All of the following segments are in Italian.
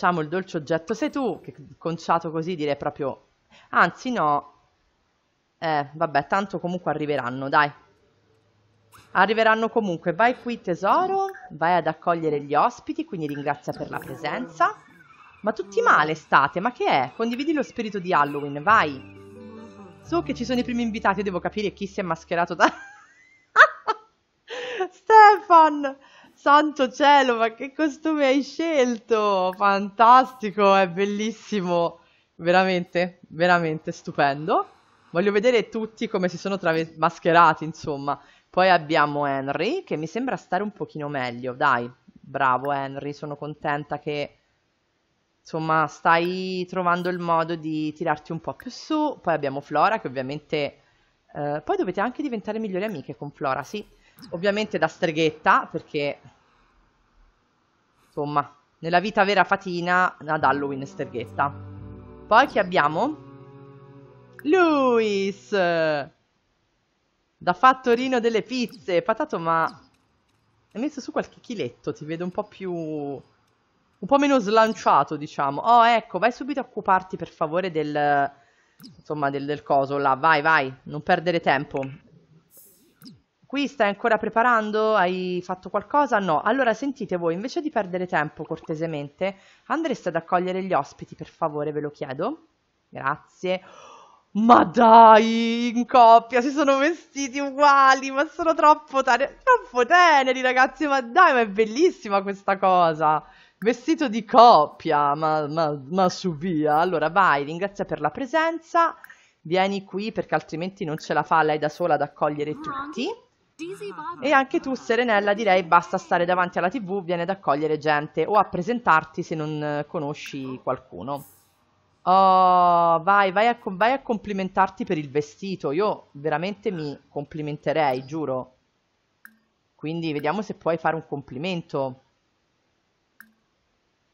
facciamo il dolce oggetto sei tu, che conciato così direi proprio... Anzi no, eh, vabbè, tanto comunque arriveranno, dai. Arriveranno comunque, vai qui tesoro, vai ad accogliere gli ospiti, quindi ringrazia per la presenza. Ma tutti male state, ma che è? Condividi lo spirito di Halloween, vai. So che ci sono i primi invitati, io devo capire chi si è mascherato da... Stefan! Santo cielo, ma che costume hai scelto? Fantastico, è bellissimo, veramente, veramente stupendo. Voglio vedere tutti come si sono mascherati, insomma. Poi abbiamo Henry, che mi sembra stare un pochino meglio, dai. Bravo Henry, sono contenta che insomma, stai trovando il modo di tirarti un po' più su. Poi abbiamo Flora, che ovviamente... Eh, poi dovete anche diventare migliori amiche con Flora, sì ovviamente da streghetta, perché insomma, nella vita vera fatina ad Halloween streghetta. Poi chi abbiamo? Luis! Da fattorino delle pizze. Patato, ma... Hai messo su qualche chiletto, ti vedo un po' più un po' meno slanciato, diciamo. Oh, ecco, vai subito a occuparti per favore del insomma del, del coso là. Vai, vai, non perdere tempo. Qui stai ancora preparando? Hai fatto qualcosa? No. Allora sentite voi, invece di perdere tempo cortesemente, andreste ad accogliere gli ospiti, per favore, ve lo chiedo? Grazie. Ma dai, in coppia si sono vestiti uguali, ma sono troppo, troppo teneri, ragazzi. Ma dai, ma è bellissima questa cosa. Vestito di coppia, ma, ma, ma su via. Allora vai, ringrazia per la presenza. Vieni qui perché altrimenti non ce la fa lei da sola ad accogliere tutti. Ah, e anche tu, Serenella, direi basta stare davanti alla tv, viene ad accogliere gente o a presentarti se non eh, conosci qualcuno. Oh, vai, vai a, vai a complimentarti per il vestito. Io veramente mi complimenterei, giuro. Quindi vediamo se puoi fare un complimento.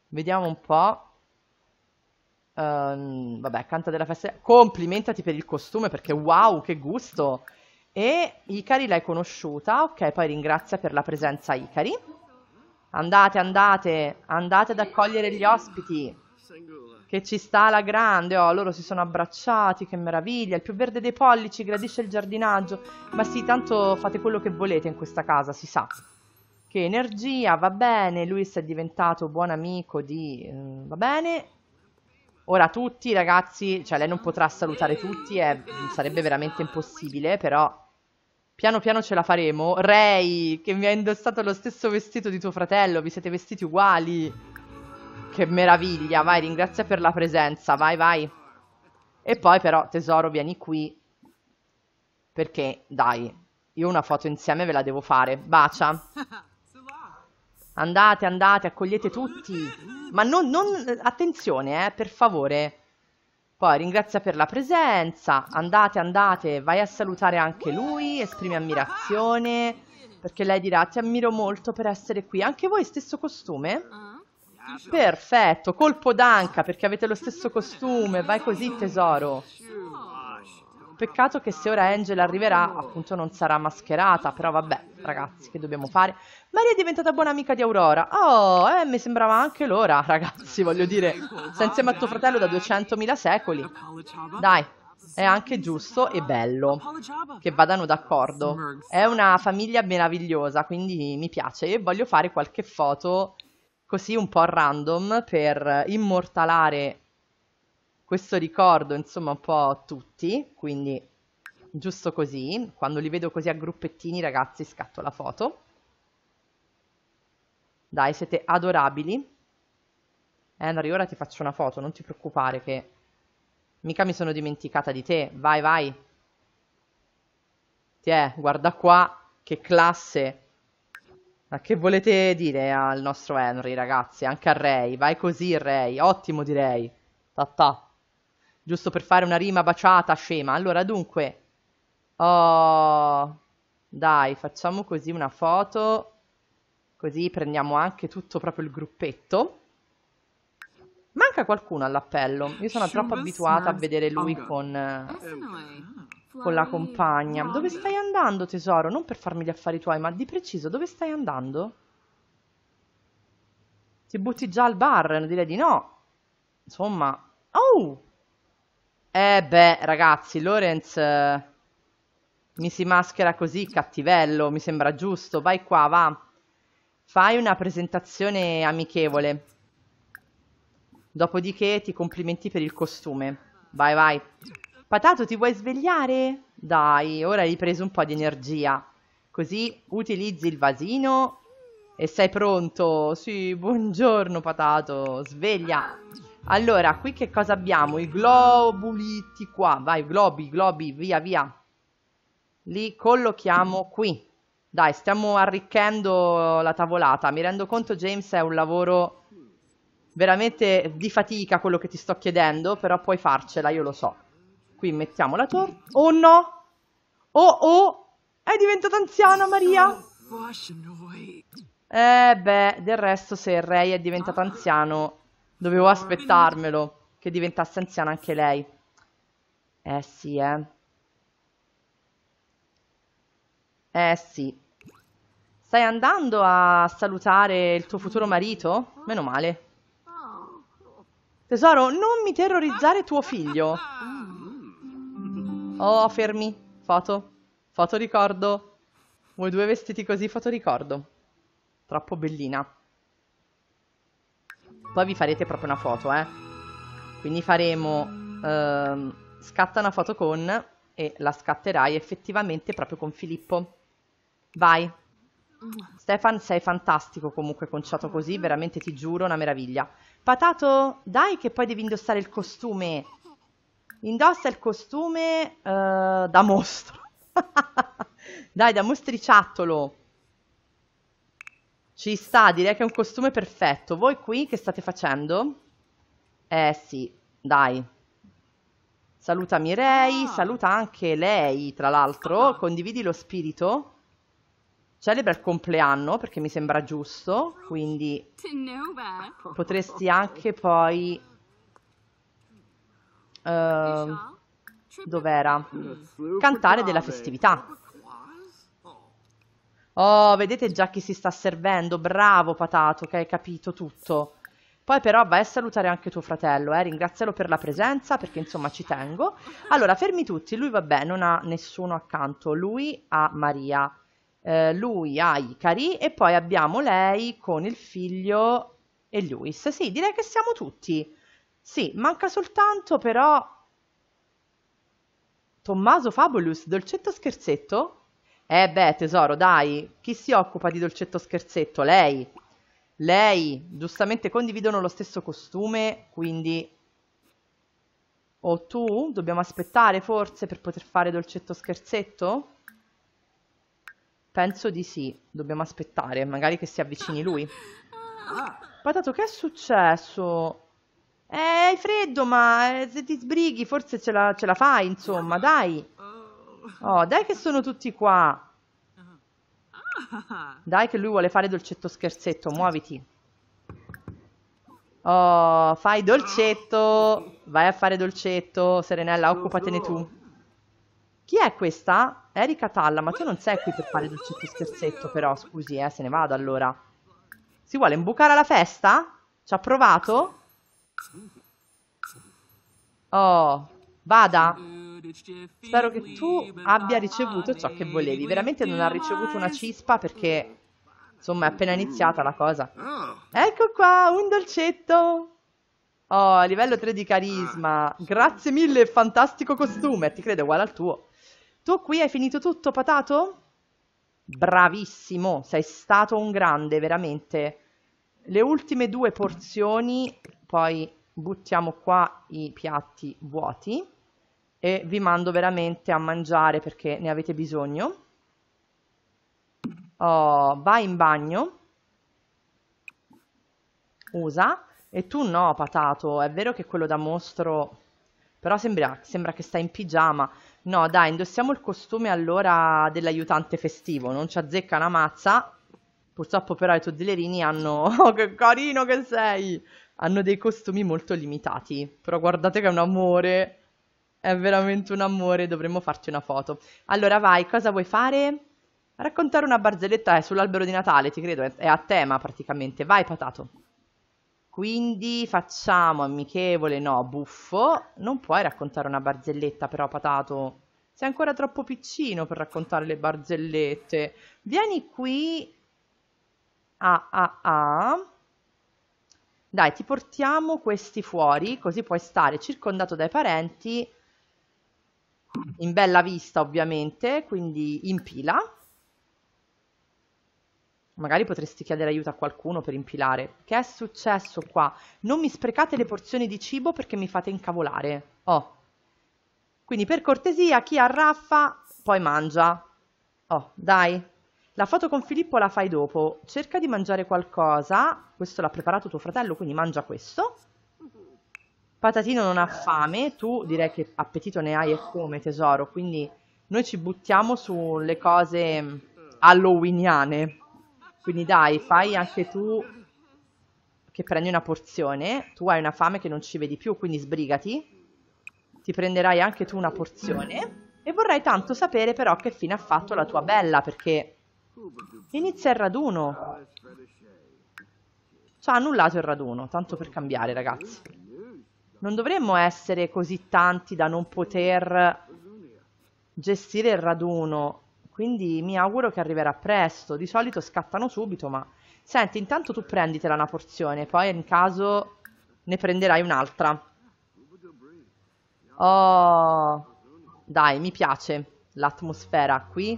Vediamo un po'. Um, vabbè, canta della festa. Complimentati per il costume perché wow, che gusto! E Icari l'hai conosciuta, ok, poi ringrazia per la presenza Icari. Andate, andate, andate ad accogliere gli ospiti. Che ci sta la grande, oh, loro si sono abbracciati, che meraviglia. Il più verde dei pollici gradisce il giardinaggio. Ma sì, tanto fate quello che volete in questa casa, si sa. Che energia, va bene, Luis è diventato buon amico di... Eh, va bene, Ora tutti ragazzi, cioè lei non potrà salutare tutti, è, eh, sarebbe veramente impossibile, però piano piano ce la faremo. Ray, che mi ha indossato lo stesso vestito di tuo fratello, vi siete vestiti uguali. Che meraviglia, vai, ringrazia per la presenza, vai, vai. E poi però, tesoro, vieni qui. Perché, dai, io una foto insieme ve la devo fare. Bacia. Andate, andate, accogliete tutti. Ma non, non attenzione, eh, per favore. Poi ringrazia per la presenza, andate, andate, vai a salutare anche lui, esprimi ammirazione, perché lei dirà ti ammiro molto per essere qui. Anche voi stesso costume? Perfetto, colpo d'anca perché avete lo stesso costume, vai così tesoro. Peccato che se ora Angel arriverà, appunto non sarà mascherata, però vabbè, ragazzi, che dobbiamo fare? Maria è diventata buona amica di Aurora. Oh, eh, mi sembrava anche l'ora, ragazzi, voglio dire, sta insieme a tuo fratello da 200.000 secoli. Dai, è anche giusto e bello che vadano d'accordo. È una famiglia meravigliosa, quindi mi piace e voglio fare qualche foto così un po' random per immortalare questo ricordo insomma un po' a tutti, quindi giusto così, quando li vedo così a gruppettini ragazzi scatto la foto. Dai, siete adorabili. Henry, eh, ora ti faccio una foto, non ti preoccupare che mica mi sono dimenticata di te. Vai, vai. Tiè, guarda qua, che classe. Ma che volete dire al nostro Henry, ragazzi? Anche a Ray. Vai così, Ray. Ottimo, direi. Ta ta giusto per fare una rima baciata scema. Allora, dunque, oh, dai, facciamo così una foto, così prendiamo anche tutto proprio il gruppetto. Manca qualcuno all'appello, io sono troppo abituata a vedere lui con, eh, con la compagna. Dove stai andando, tesoro? Non per farmi gli affari tuoi, ma di preciso, dove stai andando? Ti butti già al bar? Direi di no. Insomma... Oh! Eh beh, ragazzi, Lorenz eh, mi si maschera così, cattivello, mi sembra giusto. Vai qua, va. Fai una presentazione amichevole. Dopodiché ti complimenti per il costume. Vai, vai. Patato, ti vuoi svegliare? Dai, ora hai preso un po' di energia. Così utilizzi il vasino e sei pronto. Sì, buongiorno, Patato. Sveglia. Allora, qui che cosa abbiamo? I globuliti qua, vai, globi, globi, via, via. Li collochiamo qui. Dai, stiamo arricchendo la tavolata. Mi rendo conto, James, è un lavoro veramente di fatica quello che ti sto chiedendo, però puoi farcela, io lo so. Qui mettiamo la torta. Oh no! Oh oh! È diventata anziana Maria! Eh beh, del resto se il re è diventato anziano Dovevo aspettarmelo, che diventasse anziana anche lei. Eh sì, eh. Eh sì. Stai andando a salutare il tuo futuro marito? Meno male. Tesoro, non mi terrorizzare tuo figlio. Oh, fermi. Foto. Foto ricordo. Voi due vestiti così, foto ricordo. Troppo bellina. Poi vi farete proprio una foto, eh. Quindi faremo ehm, scatta una foto con e la scatterai effettivamente proprio con Filippo. Vai. Stefan, sei fantastico comunque conciato così, veramente ti giuro, una meraviglia. Patato, dai che poi devi indossare il costume. Indossa il costume uh, da mostro. dai, da mostriciattolo. Ci sta, direi che è un costume perfetto. Voi qui che state facendo? Eh sì, dai. Saluta Mirei, ah. saluta anche lei, tra l'altro. Ah. Condividi lo spirito. Celebra il compleanno, perché mi sembra giusto. Quindi potresti anche poi... Uh, dov'era? Cantare della festività. Oh, vedete già chi si sta servendo. Bravo, Patato, che hai capito tutto. Poi però vai a salutare anche tuo fratello, eh? ringrazialo per la presenza perché insomma ci tengo. Allora, fermi tutti, lui vabbè non ha nessuno accanto, lui ha Maria, eh, lui ha Icari e poi abbiamo lei con il figlio e Luis. Sì, direi che siamo tutti. Sì, manca soltanto però... Tommaso Fabulus, dolcetto scherzetto? Eh beh, tesoro, dai, chi si occupa di dolcetto scherzetto? Lei. Lei, giustamente condividono lo stesso costume, quindi... O tu? Dobbiamo aspettare forse per poter fare dolcetto scherzetto? Penso di sì, dobbiamo aspettare, magari che si avvicini lui. Patato, che è successo? Eh, hai freddo, ma eh, se ti sbrighi forse ce la, ce la fai, insomma, dai. Oh, dai che sono tutti qua. Ah. Dai che lui vuole fare dolcetto scherzetto, muoviti. Oh, fai dolcetto. Vai a fare dolcetto, Serenella, occupatene tu. Chi è questa? Erika Talla, ma tu non sei qui per fare dolcetto scherzetto, però, scusi, eh, se ne vado allora. Si vuole imbucare alla festa? Ci ha provato? Oh, vada. Mm. Spero che tu abbia ricevuto ciò che volevi. Veramente non ha ricevuto una cispa perché, insomma, è appena iniziata la cosa. Ecco qua, un dolcetto! Oh, livello 3 di carisma. Grazie mille, fantastico costume. Ti credo uguale al tuo. Tu qui hai finito tutto, patato? Bravissimo, sei stato un grande, veramente. Le ultime due porzioni, poi buttiamo qua i piatti vuoti e vi mando veramente a mangiare perché ne avete bisogno. Oh, vai in bagno, usa, e tu no, patato, è vero che quello da mostro... Però sembra, sembra che stai in pigiama. No, dai, indossiamo il costume allora dell'aiutante festivo, non ci azzecca una mazza. Purtroppo però i toddlerini hanno... Oh, che carino che sei! Hanno dei costumi molto limitati. Però guardate che è un amore è veramente un amore, dovremmo farti una foto. Allora vai, cosa vuoi fare? Raccontare una barzelletta è eh, sull'albero di Natale, ti credo, è a tema praticamente. Vai, patato. Quindi facciamo amichevole, no, buffo. Non puoi raccontare una barzelletta però, patato. Sei ancora troppo piccino per raccontare le barzellette. Vieni qui. Ah, ah, ah. Dai, ti portiamo questi fuori, così puoi stare circondato dai parenti in bella vista ovviamente, quindi in pila. Magari potresti chiedere aiuto a qualcuno per impilare. Che è successo qua? Non mi sprecate le porzioni di cibo perché mi fate incavolare. Oh. Quindi per cortesia, chi arraffa, poi mangia. Oh, dai. La foto con Filippo la fai dopo. Cerca di mangiare qualcosa. Questo l'ha preparato tuo fratello, quindi mangia questo. Patatino non ha fame, tu direi che appetito ne hai e come tesoro, quindi noi ci buttiamo sulle cose mm, halloweeniane. Quindi dai, fai anche tu che prendi una porzione, tu hai una fame che non ci vedi più, quindi sbrigati. Ti prenderai anche tu una porzione e vorrei tanto sapere però che fine ha fatto la tua bella perché inizia il raduno. Ci cioè, ha annullato il raduno, tanto per cambiare ragazzi non dovremmo essere così tanti da non poter gestire il raduno, quindi mi auguro che arriverà presto. Di solito scattano subito, ma senti, intanto tu prenditela una porzione, poi in caso ne prenderai un'altra. Oh, dai, mi piace l'atmosfera qui.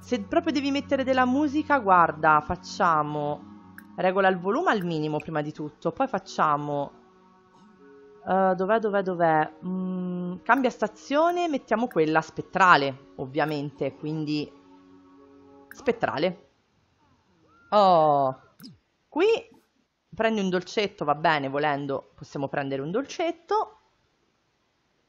Se proprio devi mettere della musica, guarda, facciamo... Regola il volume al minimo prima di tutto, poi facciamo eh, dov'è, dov'è, dov'è? Mm, cambia stazione, mettiamo quella spettrale, ovviamente, quindi spettrale. Oh, qui prendi un dolcetto, va bene, volendo possiamo prendere un dolcetto.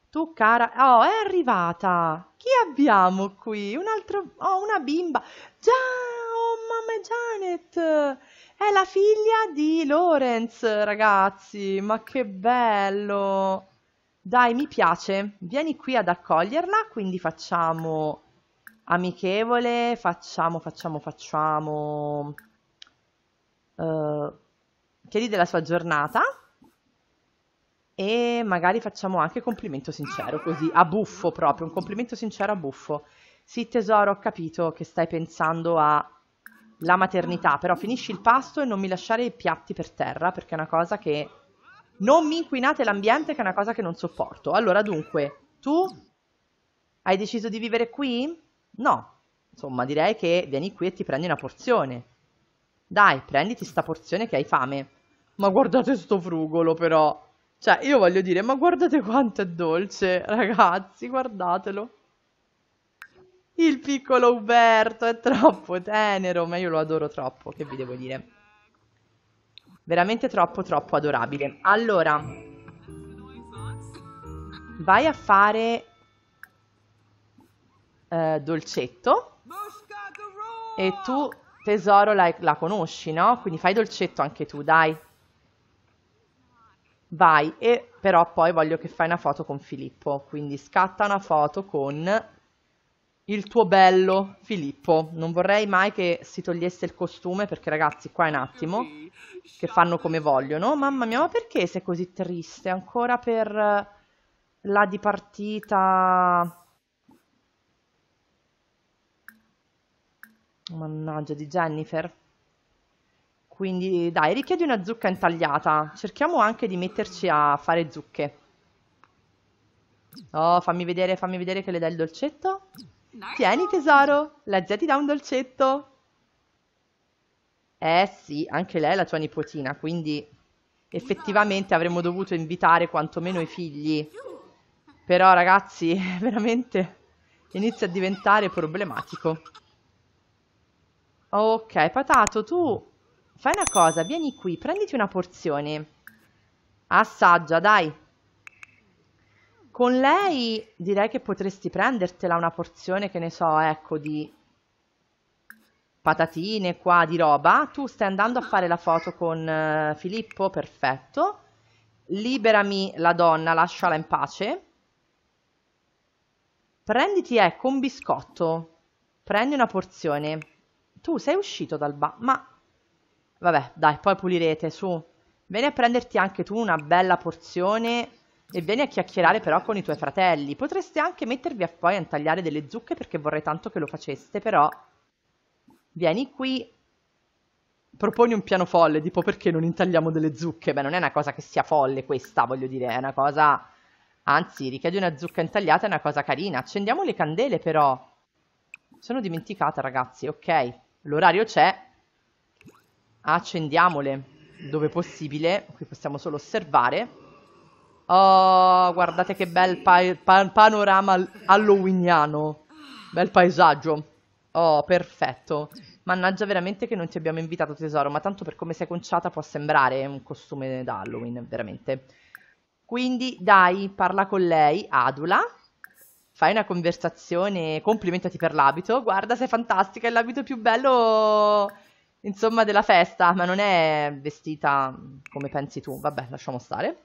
Tu cara, oh, è arrivata. Chi abbiamo qui? Un altro, oh, una bimba. Già, oh mamma Janet. È la figlia di Lorenz, ragazzi, ma che bello! Dai, mi piace, vieni qui ad accoglierla, quindi facciamo amichevole, facciamo, facciamo, facciamo... Uh, eh, chiedi della sua giornata e magari facciamo anche complimento sincero, così, a buffo proprio, un complimento sincero a buffo. Sì tesoro, ho capito che stai pensando a la maternità, però finisci il pasto e non mi lasciare i piatti per terra perché è una cosa che... Non mi inquinate l'ambiente che è una cosa che non sopporto. Allora dunque, tu hai deciso di vivere qui? No, insomma direi che vieni qui e ti prendi una porzione. Dai, prenditi sta porzione che hai fame. Ma guardate sto frugolo però. Cioè, io voglio dire, ma guardate quanto è dolce, ragazzi, guardatelo. Il piccolo Uberto è troppo tenero, ma io lo adoro troppo, che vi devo dire. Veramente troppo, troppo adorabile. Allora, vai a fare eh, dolcetto e tu tesoro la, la conosci, no? Quindi fai dolcetto anche tu, dai. Vai, e però poi voglio che fai una foto con Filippo, quindi scatta una foto con il tuo bello Filippo. Non vorrei mai che si togliesse il costume perché ragazzi qua è un attimo che fanno come vogliono. Mamma mia, ma perché sei così triste? Ancora per eh, la dipartita... Mannaggia di Jennifer. Quindi dai, richiedi una zucca intagliata. Cerchiamo anche di metterci a fare zucche. Oh, fammi vedere, fammi vedere che le dai il dolcetto. Tieni tesoro, la zia ti dà un dolcetto. Eh sì, anche lei è la tua nipotina, quindi effettivamente avremmo dovuto invitare quantomeno i figli. Però ragazzi, veramente inizia a diventare problematico. Ok, Patato, tu fai una cosa, vieni qui, prenditi una porzione. Assaggia, dai. Con lei direi che potresti prendertela una porzione, che ne so, ecco, di patatine qua, di roba. Tu stai andando a fare la foto con uh, Filippo, perfetto. Liberami la donna, lasciala in pace. Prenditi, ecco, un biscotto. Prendi una porzione. Tu sei uscito dal bar, ma... Vabbè, dai, poi pulirete, su. Vieni a prenderti anche tu una bella porzione e vieni a chiacchierare però con i tuoi fratelli. Potreste anche mettervi a poi a tagliare delle zucche perché vorrei tanto che lo faceste, però vieni qui, proponi un piano folle, tipo perché non intagliamo delle zucche? Beh, non è una cosa che sia folle questa, voglio dire, è una cosa... Anzi, richiede una zucca intagliata, è una cosa carina. Accendiamo le candele però. Sono dimenticata, ragazzi, ok. L'orario c'è. Accendiamole dove possibile, qui possiamo solo osservare Oh, guardate che bel pa panorama halloweeniano. Bel paesaggio. Oh, perfetto. Mannaggia veramente che non ti abbiamo invitato tesoro, ma tanto per come sei conciata può sembrare un costume da Halloween, veramente. Quindi dai, parla con lei, adula, fai una conversazione, complimentati per l'abito, guarda sei fantastica, è l'abito più bello, insomma, della festa, ma non è vestita come pensi tu, vabbè, lasciamo stare.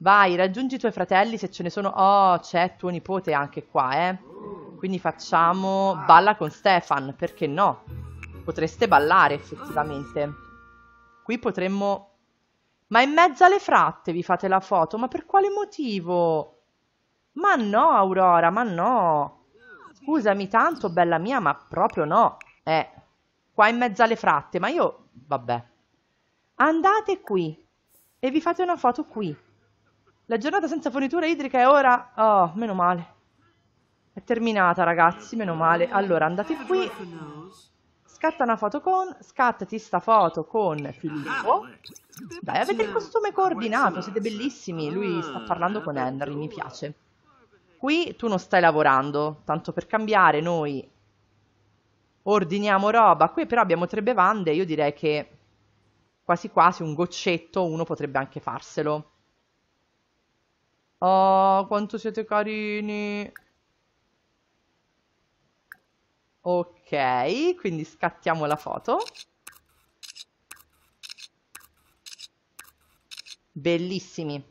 Vai, raggiungi i tuoi fratelli se ce ne sono. Oh, c'è tuo nipote anche qua, eh. Quindi facciamo balla con Stefan, perché no? Potreste ballare effettivamente. Qui potremmo... Ma in mezzo alle fratte vi fate la foto? Ma per quale motivo? Ma no, Aurora, ma no. Scusami tanto, bella mia, ma proprio no. Eh, qua in mezzo alle fratte, ma io... Vabbè. Andate qui e vi fate una foto qui. La giornata senza fornitura idrica è ora... Oh, meno male. È terminata, ragazzi, meno male. Allora, andate qui. Scatta una foto con... Scattati sta foto con Filippo. Dai, avete il costume coordinato, siete bellissimi. Lui sta parlando con Henry, mi piace. Qui tu non stai lavorando, tanto per cambiare noi ordiniamo roba. Qui però abbiamo tre bevande, io direi che quasi quasi un goccetto uno potrebbe anche farselo. Ah, quanto siete carini. Ok, quindi scattiamo la foto. Bellissimi.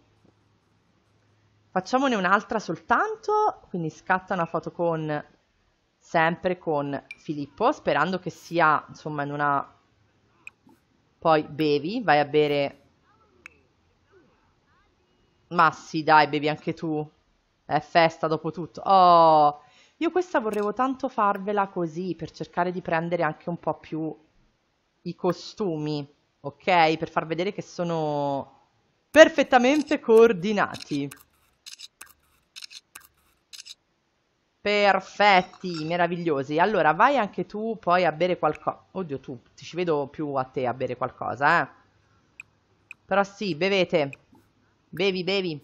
Facciamone un'altra soltanto, quindi scatta una foto con sempre con Filippo, sperando che sia, insomma, in una poi bevi, vai a bere ma sì, dai, bevi anche tu. È festa dopo tutto. Oh, io questa vorrevo tanto farvela così per cercare di prendere anche un po' più i costumi, ok? Per far vedere che sono perfettamente coordinati. Perfetti, meravigliosi. Allora, vai anche tu poi a bere qualcosa. Oddio, tu, ti ci vedo più a te a bere qualcosa, eh? Però sì, bevete. Bevi, bevi.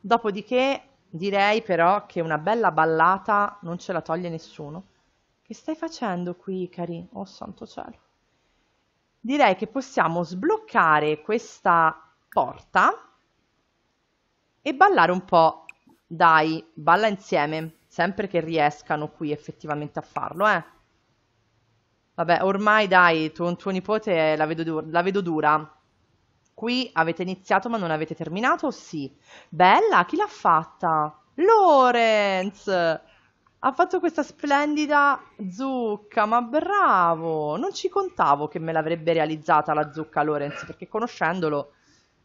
Dopodiché direi però che una bella ballata non ce la toglie nessuno. Che stai facendo qui, cari? Oh santo cielo. Direi che possiamo sbloccare questa porta e ballare un po'. Dai, balla insieme, sempre che riescano qui effettivamente a farlo, eh. Vabbè, ormai dai, tuo, tuo nipote la vedo, la vedo dura. Qui avete iniziato ma non avete terminato? Sì. Bella, chi l'ha fatta? Lorenz! Ha fatto questa splendida zucca, ma bravo! Non ci contavo che me l'avrebbe realizzata la zucca Lorenz, perché conoscendolo,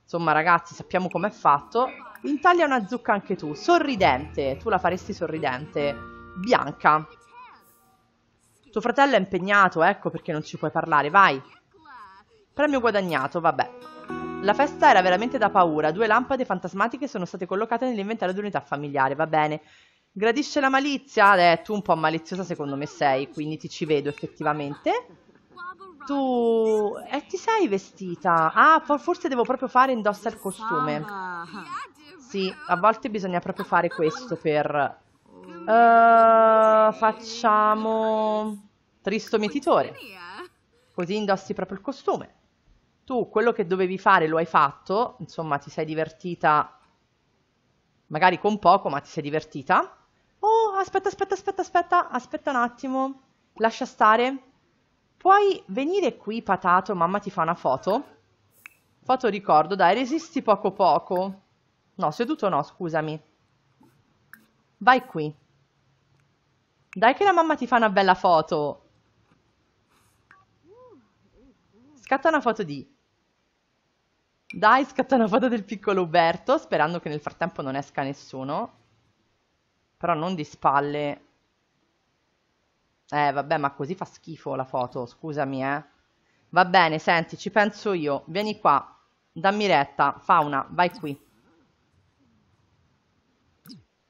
insomma ragazzi, sappiamo com'è fatto. Intaglia una zucca anche tu, sorridente, tu la faresti sorridente. Bianca. Tuo fratello è impegnato, ecco perché non ci puoi parlare, vai. Premio guadagnato, vabbè. La festa era veramente da paura, due lampade fantasmatiche sono state collocate nell'inventario di dell'unità familiare, va bene. Gradisce la malizia? Eh, tu un po' maliziosa secondo me sei, quindi ti ci vedo effettivamente. Tu... Eh, ti sei vestita? Ah, forse devo proprio fare indossa il costume. Sì, a volte bisogna proprio fare questo per... Uh, facciamo... Tristo mietitore. Così indossi proprio il costume tu quello che dovevi fare lo hai fatto, insomma ti sei divertita magari con poco, ma ti sei divertita. Oh, aspetta, aspetta, aspetta, aspetta, aspetta un attimo, lascia stare. Puoi venire qui, patato, mamma ti fa una foto. Foto ricordo, dai, resisti poco poco. No, seduto no, scusami. Vai qui. Dai che la mamma ti fa una bella foto. Scatta una foto di dai, scatta una foto del piccolo Uberto, sperando che nel frattempo non esca nessuno. Però non di spalle. Eh, vabbè, ma così fa schifo la foto, scusami, eh. Va bene, senti, ci penso io. Vieni qua, dammi retta, fauna, vai qui.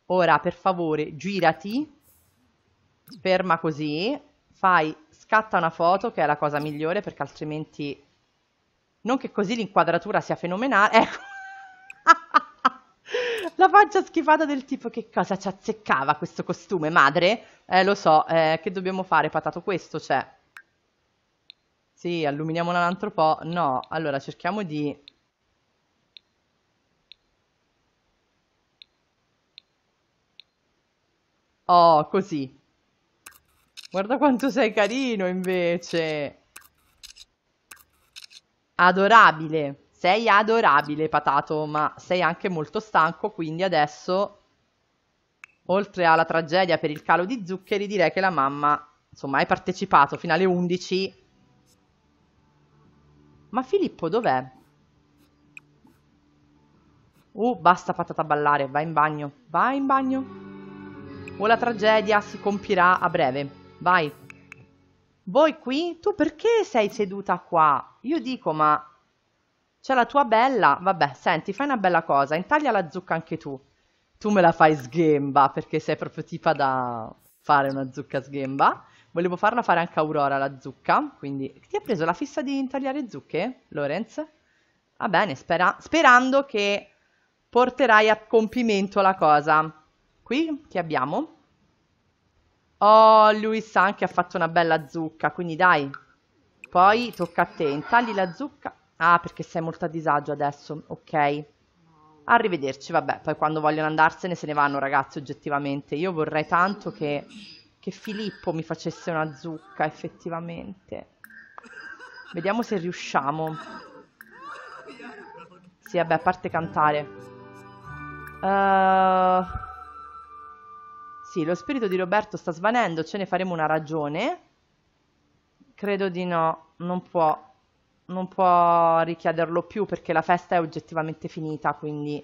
Ora, per favore, girati. Ferma così. Fai, scatta una foto, che è la cosa migliore, perché altrimenti non che così l'inquadratura sia fenomenale, ecco. La faccia schifata del tipo che cosa ci azzeccava questo costume, madre? Eh, lo so, eh, che dobbiamo fare, patato questo, cioè... Sì, alluminiamo un altro po'. No, allora cerchiamo di... Oh, così. Guarda quanto sei carino invece. Adorabile, sei adorabile Patato, ma sei anche molto stanco, quindi adesso, oltre alla tragedia per il calo di zuccheri, direi che la mamma, insomma, hai partecipato fino alle 11. Ma Filippo dov'è? Uh, basta patata ballare, vai in bagno, vai in bagno. O la tragedia si compirà a breve, vai. Voi qui? Tu perché sei seduta qua? Io dico, ma c'è la tua bella. Vabbè, senti, fai una bella cosa, intaglia la zucca anche tu. Tu me la fai sghemba perché sei proprio tipa da fare una zucca sghemba. Volevo farla fare anche Aurora la zucca, quindi ti ha preso la fissa di intagliare zucche, Lorenz? Va bene, spera... sperando che porterai a compimento la cosa. Qui ti abbiamo? Oh, Luis anche ha fatto una bella zucca, quindi dai. Poi tocca a te, intagli la zucca. Ah, perché sei molto a disagio adesso, ok. Arrivederci, vabbè, poi quando vogliono andarsene se ne vanno ragazzi, oggettivamente. Io vorrei tanto che, che Filippo mi facesse una zucca, effettivamente. Vediamo se riusciamo. Sì, vabbè, a parte cantare. Ehm... Uh... Sì, lo spirito di Roberto sta svanendo, ce ne faremo una ragione. Credo di no, non può, non può richiederlo più perché la festa è oggettivamente finita, quindi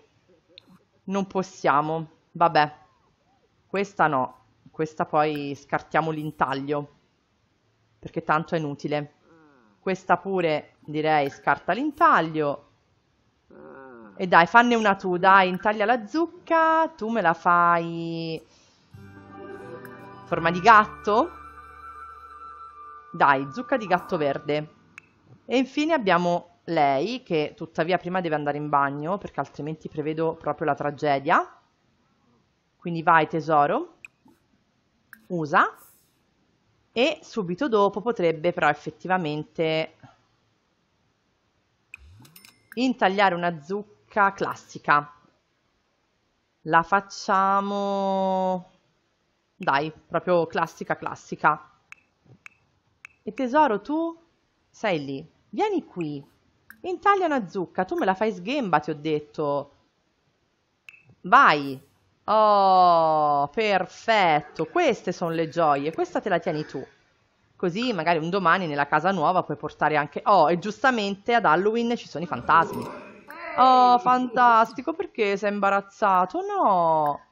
non possiamo. Vabbè, questa no, questa poi scartiamo l'intaglio perché tanto è inutile. Questa pure direi scarta l'intaglio. E dai, fanne una tu, dai, intaglia la zucca, tu me la fai forma di gatto. Dai, zucca di gatto verde. E infine abbiamo lei, che tuttavia prima deve andare in bagno, perché altrimenti prevedo proprio la tragedia. Quindi vai tesoro, usa, e subito dopo potrebbe però effettivamente intagliare una zucca classica. La facciamo dai, proprio classica classica. E tesoro, tu sei lì. Vieni qui. Intaglia una zucca. Tu me la fai sghemba, ti ho detto. Vai. Oh, perfetto. Queste sono le gioie. Questa te la tieni tu. Così magari un domani nella casa nuova puoi portare anche... Oh, e giustamente ad Halloween ci sono i fantasmi. Oh, fantastico. Perché sei imbarazzato? No.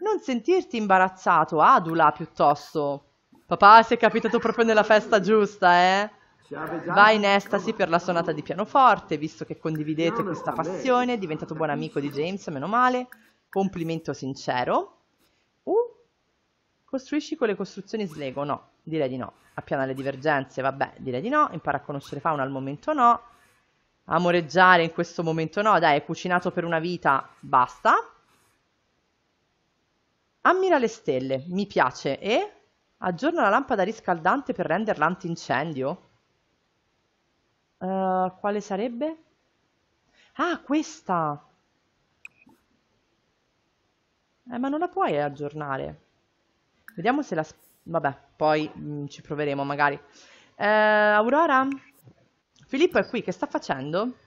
Non sentirti imbarazzato, adula piuttosto. Papà, si è capitato proprio nella festa giusta, eh? Va in estasi per la sonata di pianoforte, visto che condividete questa passione, è diventato buon amico di James, meno male. Complimento sincero. Uh, costruisci con le costruzioni slego? No, direi di no. Appiana le divergenze, vabbè, direi di no. Impara a conoscere fauna al momento no. Amoreggiare in questo momento no, dai, è cucinato per una vita, basta. Ammira le stelle, mi piace, e? Aggiorna la lampada riscaldante per renderla antincendio? Uh, quale sarebbe? Ah, questa! Eh, ma non la puoi aggiornare. Vediamo se la... Vabbè, poi mh, mm, ci proveremo magari. Eh, Aurora? Filippo è qui, che sta facendo?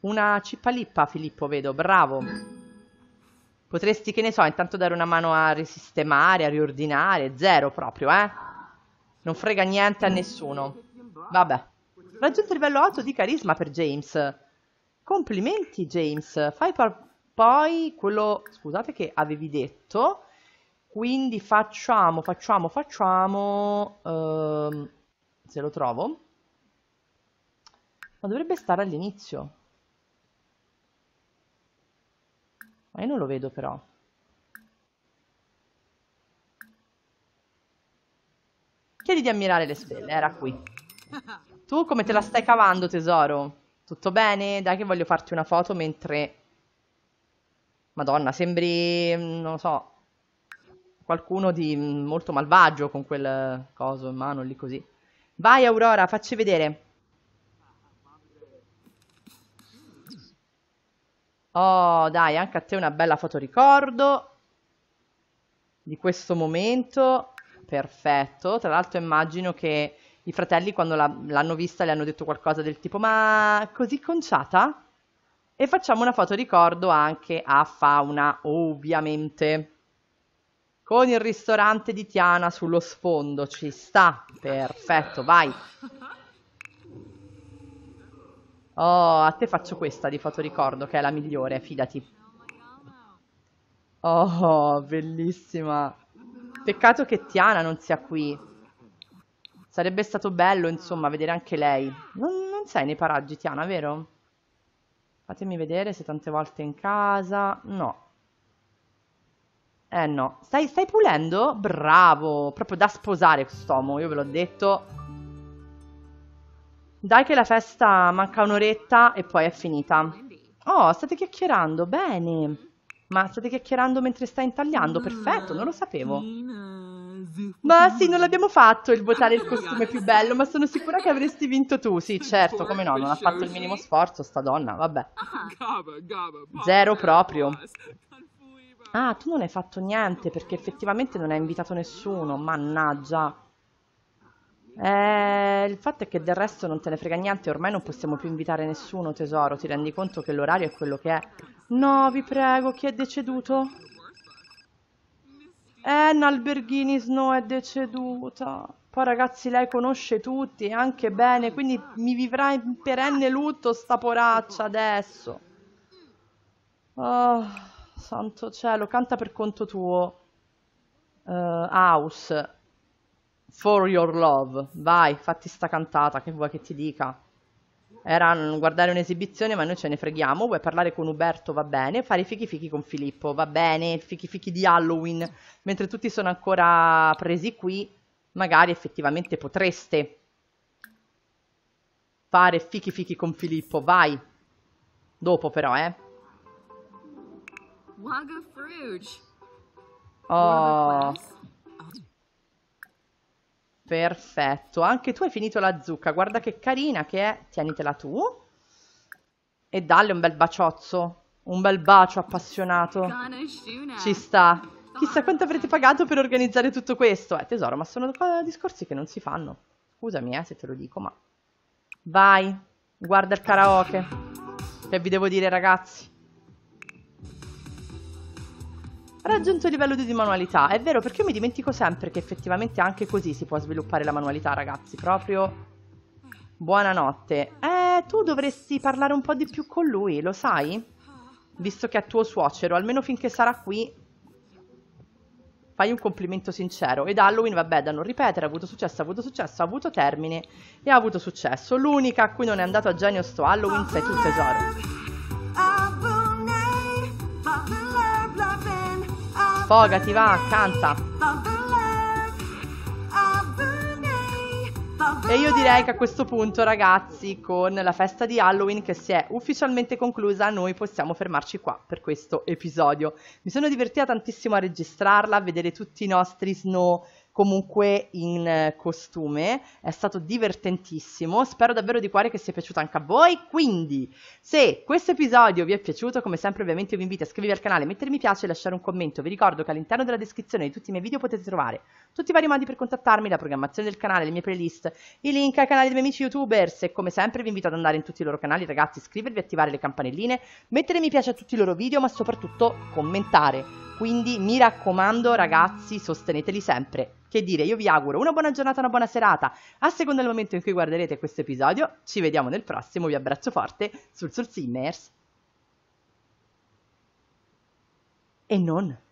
Una cippalippa, Filippo, vedo. Bravo! Potresti, che ne so, intanto dare una mano a risistemare, a riordinare, zero proprio, eh? Non frega niente a nessuno. Vabbè. Raggiunto il livello 8 di carisma per James. Complimenti, James. Fai poi quello, scusate, che avevi detto. Quindi facciamo, facciamo, facciamo... Ehm, se lo trovo. Ma dovrebbe stare all'inizio. Ma io non lo vedo però. Chiedi di ammirare le stelle, era qui. Tu come te la stai cavando, tesoro? Tutto bene? Dai che voglio farti una foto mentre... Madonna, sembri... Mm, non lo so... Qualcuno di mm, molto malvagio con quel coso in mano lì così. Vai Aurora, facci vedere. Oh, dai, anche a te una bella fotoricordo di questo momento. Perfetto. Tra l'altro immagino che i fratelli quando l'hanno vista le hanno detto qualcosa del tipo ma così conciata? E facciamo una fotoricordo anche a Fauna, ovviamente. Con il ristorante di Tiana sullo sfondo, ci sta. Perfetto, vai. Oh, a te faccio questa di fotoricordo, che è la migliore, fidati. Oh, bellissima. Peccato che Tiana non sia qui. Sarebbe stato bello, insomma, vedere anche lei. Non, non sei nei paraggi, Tiana, vero? Fatemi vedere se tante volte in casa. No. Eh no. Stai, stai pulendo? Bravo. Proprio da sposare quest'uomo, io ve l'ho detto. Dai che la festa manca un'oretta e poi è finita. Oh, state chiacchierando, bene. Ma state chiacchierando mentre stai intagliando, perfetto, non lo sapevo. Ma sì, non l'abbiamo fatto il votare il costume più bello, ma sono sicura che avresti vinto tu. Sì, certo, come no, non ha fatto il minimo sforzo sta donna, vabbè. Zero proprio. Ah, tu non hai fatto niente perché effettivamente non hai invitato nessuno, mannaggia. Eh, il fatto è che del resto non te ne frega niente, ormai non possiamo più invitare nessuno, tesoro, ti rendi conto che l'orario è quello che è. No, vi prego, chi è deceduto? Anna Alberghini Snow è deceduta. Poi ragazzi, lei conosce tutti, anche bene, quindi mi vivrà in perenne lutto sta poraccia adesso. Oh, santo cielo, canta per conto tuo. Uh, eh, house. For Your Love. Vai, fatti sta cantata, che vuoi che ti dica? Era guardare un'esibizione, ma noi ce ne freghiamo. Vuoi parlare con Uberto? Va bene. Fare i fichi fichi con Filippo? Va bene. Fichi fichi di Halloween. Mentre tutti sono ancora presi qui, magari effettivamente potreste fare fichi fichi con Filippo. Vai. Dopo però, eh. Waga Fruge. Oh. Perfetto, anche tu hai finito la zucca, guarda che carina che è, tienitela tu e dalle un bel baciozzo, un bel bacio appassionato, ci sta. Chissà quanto avrete pagato per organizzare tutto questo, eh tesoro, ma sono discorsi che non si fanno, scusami eh se te lo dico, ma vai, guarda il karaoke, che vi devo dire ragazzi. ha raggiunto il livello di manualità. È vero, perché io mi dimentico sempre che effettivamente anche così si può sviluppare la manualità, ragazzi. Proprio. Buonanotte. Eh, tu dovresti parlare un po' di più con lui, lo sai? Visto che è tuo suocero, almeno finché sarà qui. Fai un complimento sincero. Ed Halloween, vabbè, da non ripetere, ha avuto successo, ha avuto successo, ha avuto termine e ha avuto successo. L'unica a cui non è andato a genio sto Halloween sei tu tesoro. sfogati, va, canta. E io direi che a questo punto, ragazzi, con la festa di Halloween che si è ufficialmente conclusa, noi possiamo fermarci qua per questo episodio. Mi sono divertita tantissimo a registrarla, a vedere tutti i nostri snow comunque in eh, costume, è stato divertentissimo, spero davvero di cuore che sia piaciuto anche a voi, quindi se questo episodio vi è piaciuto, come sempre ovviamente vi invito a iscrivervi al canale, mettere mi piace e lasciare un commento, vi ricordo che all'interno della descrizione di tutti i miei video potete trovare tutti i vari modi per contattarmi, la programmazione del canale, le mie playlist, i link ai canali dei miei amici youtubers e come sempre vi invito ad andare in tutti i loro canali ragazzi, iscrivervi, attivare le campanelline, mettere mi piace a tutti i loro video ma soprattutto commentare. Quindi mi raccomando ragazzi, sosteneteli sempre che dire, io vi auguro una buona giornata, una buona serata, a seconda del momento in cui guarderete questo episodio, ci vediamo nel prossimo, vi abbraccio forte sul Sul Simmers. e non.